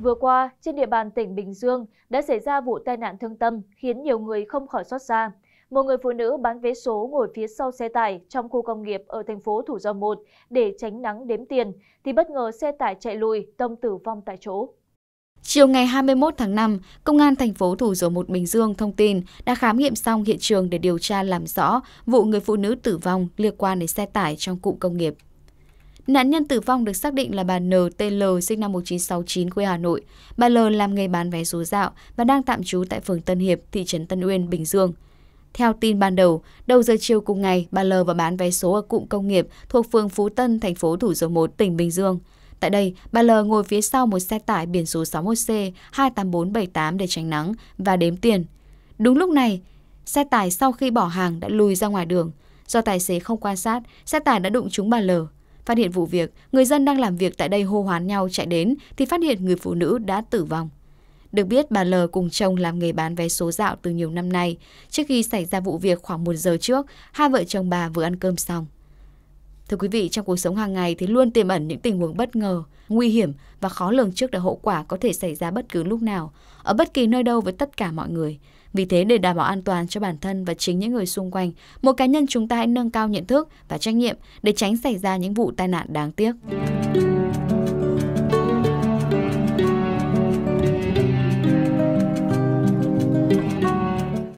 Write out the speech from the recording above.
vừa qua trên địa bàn tỉnh bình dương đã xảy ra vụ tai nạn thương tâm khiến nhiều người không khỏi xót xa một người phụ nữ bán vé số ngồi phía sau xe tải trong khu công nghiệp ở thành phố thủ dầu một để tránh nắng đếm tiền thì bất ngờ xe tải chạy lùi tông tử vong tại chỗ Chiều ngày 21 tháng 5, Công an thành phố Thủ Dầu Một Bình Dương thông tin đã khám nghiệm xong hiện trường để điều tra làm rõ vụ người phụ nữ tử vong liên quan đến xe tải trong cụm công nghiệp. Nạn nhân tử vong được xác định là bà NTL sinh năm 1969 quê Hà Nội. Bà L làm nghề bán vé số dạo và đang tạm trú tại phường Tân Hiệp, thị trấn Tân Uyên, Bình Dương. Theo tin ban đầu, đầu giờ chiều cùng ngày, bà L vào bán vé số ở cụm công nghiệp thuộc phường Phú Tân, thành phố Thủ Dầu Một, tỉnh Bình Dương. Tại đây, bà L ngồi phía sau một xe tải biển số 61C 28478 để tránh nắng và đếm tiền. Đúng lúc này, xe tải sau khi bỏ hàng đã lùi ra ngoài đường. Do tài xế không quan sát, xe tải đã đụng trúng bà L. Phát hiện vụ việc, người dân đang làm việc tại đây hô hoán nhau chạy đến thì phát hiện người phụ nữ đã tử vong. Được biết, bà L cùng chồng làm nghề bán vé số dạo từ nhiều năm nay. Trước khi xảy ra vụ việc khoảng một giờ trước, hai vợ chồng bà vừa ăn cơm xong. Thưa quý vị, trong cuộc sống hàng ngày thì luôn tiềm ẩn những tình huống bất ngờ, nguy hiểm và khó lường trước được hậu quả có thể xảy ra bất cứ lúc nào, ở bất kỳ nơi đâu với tất cả mọi người. Vì thế để đảm bảo an toàn cho bản thân và chính những người xung quanh, mỗi cá nhân chúng ta hãy nâng cao nhận thức và trách nhiệm để tránh xảy ra những vụ tai nạn đáng tiếc.